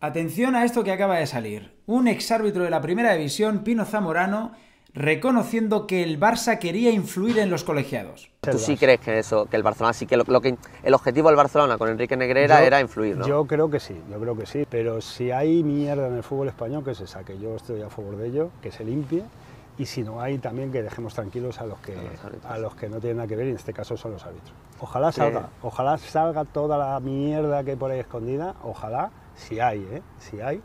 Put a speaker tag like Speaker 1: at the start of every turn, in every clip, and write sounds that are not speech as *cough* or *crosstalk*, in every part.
Speaker 1: Atención a esto que acaba de salir. Un exárbitro de la primera división, Pino Zamorano, reconociendo que el Barça quería influir en los colegiados. ¿Tú sí crees que eso, que el Barcelona sí que lo, que el objetivo del Barcelona con Enrique Negrera era influir, ¿no? Yo creo que sí, yo creo que sí, pero si hay mierda en el fútbol español que se saque, yo estoy a favor de ello, que se limpie y si no hay también que dejemos tranquilos a los que a, los que no tienen nada que ver y en este caso son los árbitros. Ojalá salga, ojalá salga toda la mierda que hay por ahí escondida, ojalá si hay, ¿eh? si hay,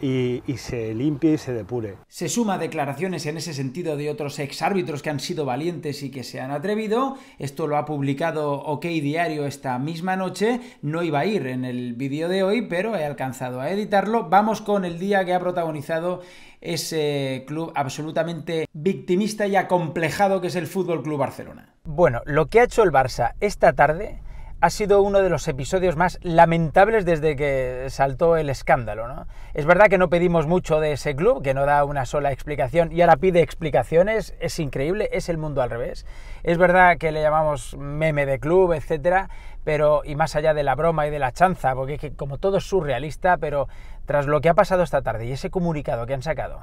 Speaker 1: y, se limpie y se depure. Se suma declaraciones en ese sentido de otros exárbitros que han sido valientes y que se han atrevido. Esto lo ha publicado OK Diario esta misma noche. No iba a ir en el vídeo de hoy, pero he alcanzado a editarlo. Vamos con el día que ha protagonizado ese club absolutamente victimista y acomplejado que es el Fútbol Club Barcelona. Bueno, lo que ha hecho el Barça esta tarde ha sido uno de los episodios más lamentables desde que saltó el escándalo. ¿no? Es verdad que no pedimos mucho de ese club, que no da una sola explicación y ahora pide explicaciones, es increíble, es el mundo al revés. Es verdad que le llamamos meme de club, etcétera, pero y más allá de la broma y de la chanza, porque como todo es surrealista, pero tras lo que ha pasado esta tarde y ese comunicado que han sacado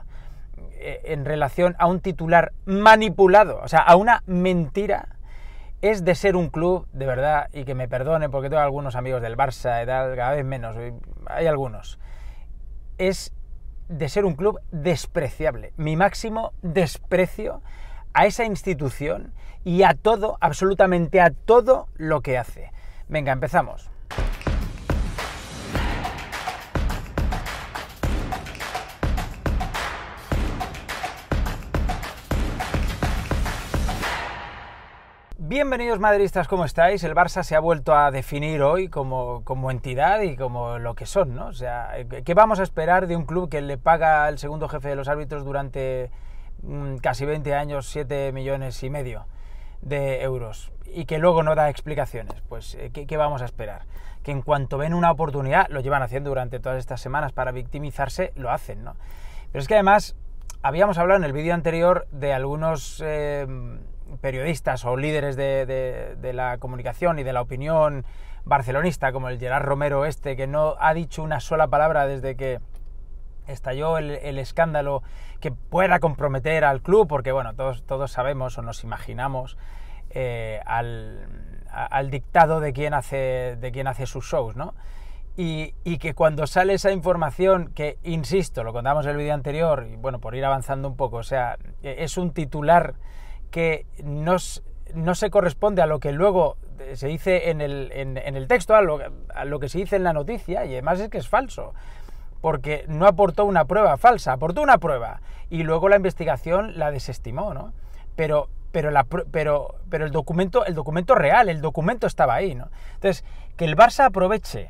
Speaker 1: eh, en relación a un titular manipulado, o sea, a una mentira es de ser un club, de verdad, y que me perdone porque tengo algunos amigos del Barça y tal, cada vez menos, hay algunos, es de ser un club despreciable. Mi máximo desprecio a esa institución y a todo, absolutamente a todo lo que hace. Venga, empezamos. Bienvenidos maderistas, ¿cómo estáis? El Barça se ha vuelto a definir hoy como, entidad y como lo que son, ¿no? O sea, ¿qué vamos a esperar de un club que le paga al segundo jefe de los árbitros durante mm, casi 20 años 7 millones y medio de euros y que luego no da explicaciones? Pues, eh, ¿qué, vamos a esperar? Que en cuanto ven una oportunidad, lo llevan haciendo durante todas estas semanas para victimizarse, lo hacen, ¿no? Pero es que además, habíamos hablado en el vídeo anterior de algunos... Eh, periodistas o líderes de, la comunicación y de la opinión barcelonista, como el Gerard Romero este, que no ha dicho una sola palabra desde que estalló el, escándalo que pueda comprometer al club, porque bueno, todos, todos sabemos o nos imaginamos eh, al, al, dictado de quién hace, de quién hace sus shows, ¿no? Y, y, que cuando sale esa información, que insisto, lo contamos en el vídeo anterior, y bueno, por ir avanzando un poco, o sea, e, es un titular que no, se corresponde a lo que luego eh, se dice en el, en, el texto, a lo, lo, que se dice en la noticia, y además es que es falso, porque no aportó una prueba falsa, aportó una prueba, y luego la investigación la desestimó, ¿no? Pero, pero, la, pero, pero el, documento, el documento real, el documento estaba ahí, ¿no? Entonces, que el Barça aproveche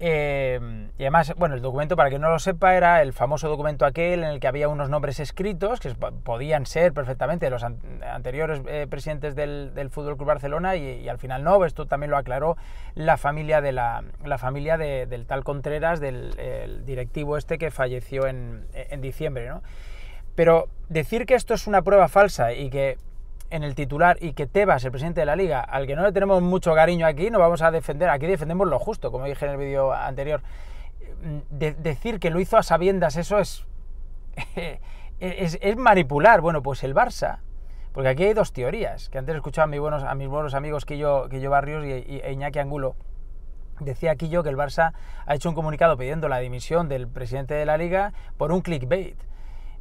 Speaker 1: Em, y además, bueno, el documento, para que no lo sepa, era el famoso documento aquel en el que había unos nombres escritos, que podían ser perfectamente los anteriores eh, presidentes del, del Fútbol Club Barcelona, y, al final no, esto también lo aclaró la familia, de la, familia del tal Contreras, del directivo este que falleció en, diciembre, Pero decir que esto es una prueba falsa y que en el titular y que Tebas, el presidente de la liga, al que no le tenemos mucho cariño aquí, no vamos a defender, aquí defendemos lo justo, como dije en el vídeo anterior. Mm, decir que lo hizo a sabiendas, eso *laughs* e-, es, es, manipular. Bueno, pues el Barça, porque aquí hay dos teorías, que antes escuchaba a mis buenos, a mis buenos amigos que yo Barrios y, e Iñaki Angulo. Decía yo que el Barça ha hecho un comunicado pidiendo la dimisión del presidente de la liga por un clickbait.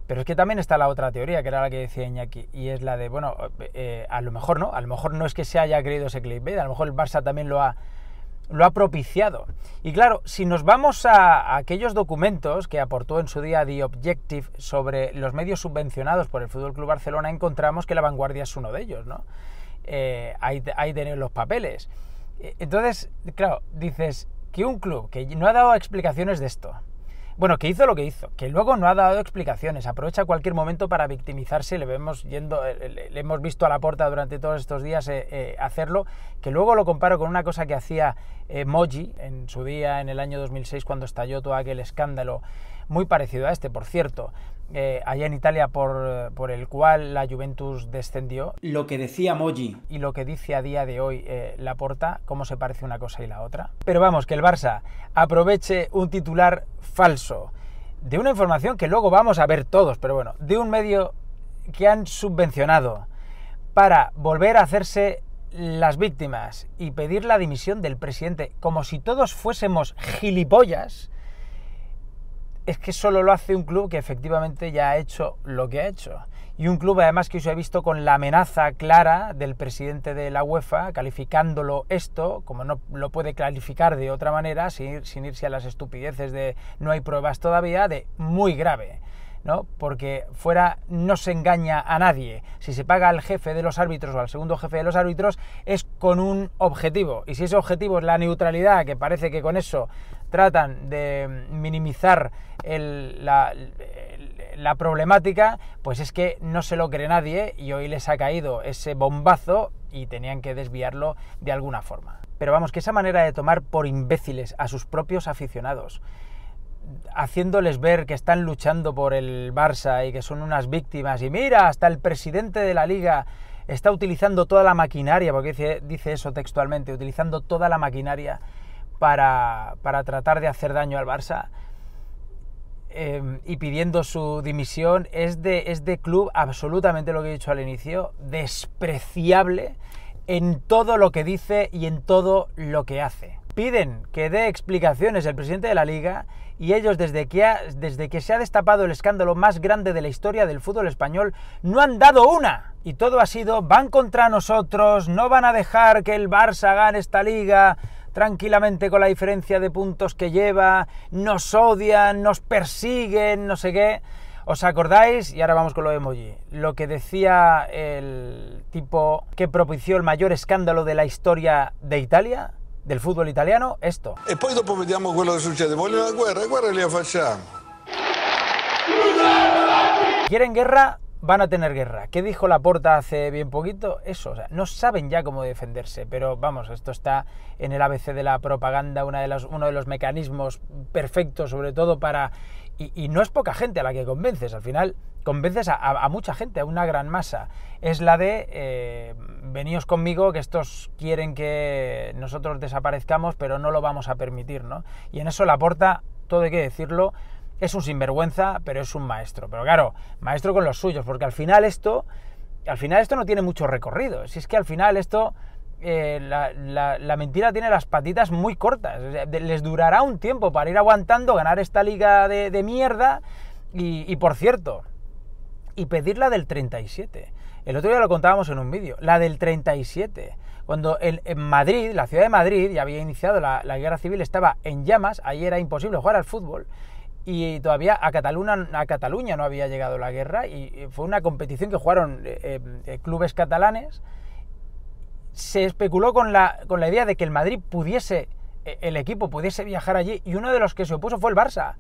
Speaker 1: Pero es que también está la otra teoría, que era la que decía Iñaki, y es la de, bueno, eh, eh, a lo mejor no, a lo mejor no es que se haya creído ese clickbait, a lo mejor el Barça también lo ha, lo ha propiciado. Y claro, si nos vamos a, aquellos documentos que aportó en su día The Objective sobre los medios subvencionados por el Fútbol Club Barcelona, encontramos que La Vanguardia es uno de ellos, ¿no? Eh, ahí, tienen los papeles. Eh, entonces, claro, dices que un club que no ha dado explicaciones de esto, bueno, que hizo lo que hizo, que luego no ha dado explicaciones, aprovecha cualquier momento para victimizarse, le, vemos yendo, eh, le, hemos visto a la puerta durante todos estos días eh, eh, hacerlo, que luego lo comparo con una cosa que hacía Moji en su día, en el año 2006, cuando estalló todo aquel escándalo, muy parecido a este, por cierto, eh, allá en Italia por, el cual la Juventus descendió. Lo que decía Moji. Y lo que dice a día de hoy eh, Laporta, cómo se parece una cosa y la otra. Pero vamos, que el Barça aproveche un titular falso de una información que luego vamos a ver todos, pero bueno, de un medio que han subvencionado para volver a hacerse las víctimas y pedir la dimisión del presidente, como si todos fuésemos gilipollas es que solo lo hace un club que efectivamente ya ha hecho lo que ha hecho. Y un club además que yo he visto con la amenaza clara del presidente de la UEFA, calificándolo esto, como no lo puede calificar de otra manera, sin, sin irse a las estupideces de no hay pruebas todavía, de muy grave. ¿no? Porque fuera no se engaña a nadie. Si se paga al jefe de los árbitros o al segundo jefe de los árbitros es con un objetivo. Y si ese objetivo es la neutralidad, que parece que con eso tratan de minimizar la, problemática, pues es que no se lo cree nadie y hoy les ha caído ese bombazo y tenían que desviarlo de alguna forma. Pero vamos, que esa manera de tomar por imbéciles a sus propios aficionados, haciéndoles ver que están luchando por el Barça y que son unas víctimas, y mira, hasta el presidente de la liga está utilizando toda la maquinaria, porque dice eso textualmente, utilizando toda la maquinaria para, tratar de hacer daño al Barça em, y pidiendo su dimisión es de, club absolutamente lo que he dicho al inicio, despreciable en todo lo que dice y en todo lo que hace. Piden que dé explicaciones el presidente de la liga y ellos desde que, desde que se ha destapado el escándalo más grande de la historia del fútbol español no han dado una. Y todo ha sido van contra nosotros, no van a dejar que el Barça gane esta liga, tranquilamente con la diferencia de puntos que lleva, nos odian, nos persiguen, no sé qué. ¿Os acordáis? Y ahora vamos con lo de emoji. Lo que decía el tipo que propició el mayor escándalo de la historia de Italia, del fútbol italiano, esto. Y e poi después vediamo la guerra, guerra Quieren guerra, van a tener guerra. ¿Qué dijo la Porta hace bien poquito? Eso, no saben ya cómo defenderse, pero vamos, esto está en el ABC de la propaganda, una de uno de los mecanismos perfectos, sobre todo para... Y, no es poca gente a la que convences, al final convences a, mucha gente, a una gran masa. Es la de, eh, veníos conmigo, que estos quieren que nosotros desaparezcamos, pero no lo vamos a permitir, ¿no? Y en eso la Porta, todo hay que decirlo, es un sinvergüenza, pero es un maestro. Pero claro, maestro con los suyos, porque al final esto, al final esto no tiene mucho recorrido. Si es que al final esto, eh, la, mentira tiene las patitas muy cortas. Les durará un tiempo para ir aguantando, ganar esta liga de, mierda. Y, por cierto, y pedir la del 37. El otro día lo contábamos en un vídeo, la del 37. Cuando en Madrid, la ciudad de Madrid, ya había iniciado la, la, guerra civil, estaba en llamas, ahí era imposible jugar al fútbol y todavía a Cataluña, a Cataluña no había llegado la guerra y eh, fue una competición que jugaron eh, eh, clubes catalanes. Se especuló con la, con la idea de que el Madrid pudiese, el equipo pudiese viajar allí y uno de los que se opuso fue el Barça.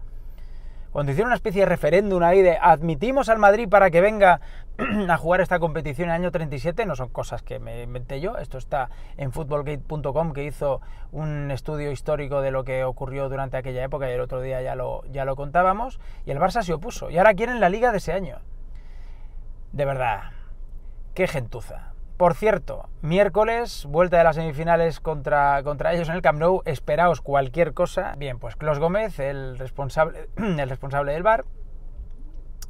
Speaker 1: Cuando hicieron una especie de referéndum ahí de admitimos al Madrid para que venga *clears throat* a jugar esta competición en el año 37, no son cosas que me inventé yo, esto está en footballgate.com que hizo un estudio histórico de lo que ocurrió durante aquella época y el otro día ya lo, ya lo contábamos, y el Barça se opuso, y ahora quieren la liga de ese año. De verdad, qué gentuza. Por cierto, miércoles, vuelta de las semifinales contra, contra ellos en el Camp Nou, esperaos cualquier cosa. Bien, pues Clos Gómez, el responsable, *clears throat* el responsable del bar,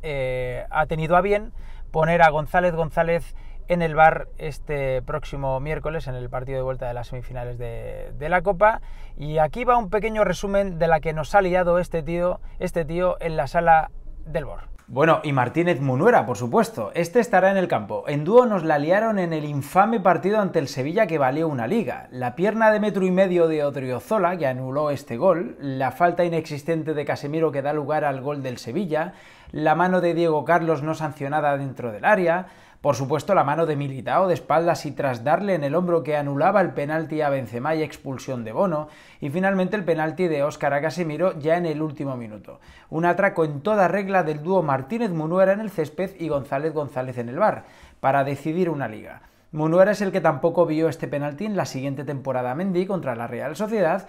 Speaker 1: eh, ha tenido a bien poner a González González en el bar este próximo miércoles en el partido de vuelta de las semifinales de, la Copa. Y aquí va un pequeño resumen de la que nos ha liado este tío, este tío en la sala del Bor. Bueno, y Martínez Munuera, por supuesto. Este estará en el campo. En dúo nos la liaron en el infame partido ante el Sevilla que valió una liga. La pierna de metro y medio de Odriozola, que anuló este gol, la falta inexistente de Casemiro que da lugar al gol del Sevilla, la mano de Diego Carlos no sancionada dentro del área, por supuesto la mano de Militao de espaldas y tras darle en el hombro que anulaba el penalti a Benzema y expulsión de Bono, y finalmente el penalti de Óscar a Casemiro ya en el último minuto. Un atraco en toda regla del dúo Martínez Munuera en el césped y González González en el bar, para decidir una liga. Munuera es el que tampoco vio este penalti en la siguiente temporada Mendy contra la Real Sociedad,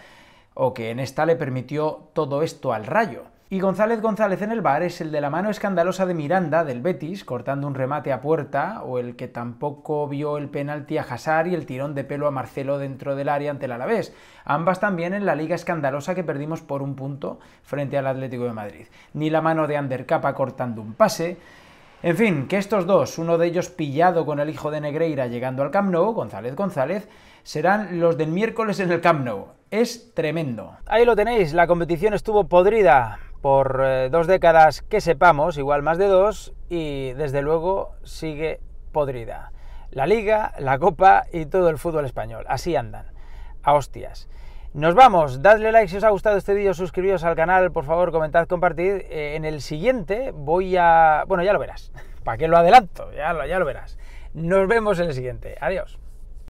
Speaker 1: o que en esta le permitió todo esto al Rayo. Y González González en el bar es el de la mano escandalosa de Miranda del Betis, cortando un remate a puerta, o el que tampoco vio el penalti a Hazard y el tirón de pelo a Marcelo dentro del área ante el Alavés. Ambas también en la liga escandalosa que perdimos por un punto frente al Atlético de Madrid. Ni la mano de Ander cortando un pase, en fin, que estos dos, uno de ellos pillado con el hijo de Negreira llegando al Camp Nou, González González, serán los del miércoles en el Camp Nou. Es tremendo. Ahí lo tenéis, la competición estuvo podrida por eh, dos décadas que sepamos, igual más de dos, y desde luego sigue podrida. La liga, la copa y todo el fútbol español. Así andan. A hostias. Nos vamos, dadle like si os ha gustado este vídeo, suscribíos al canal, por favor, comentad, compartid. Eh, en el siguiente voy a... Bueno, ya lo verás. *laughs* ¿Para qué lo adelanto? Ya ya lo verás. Nos vemos en el siguiente. Adiós.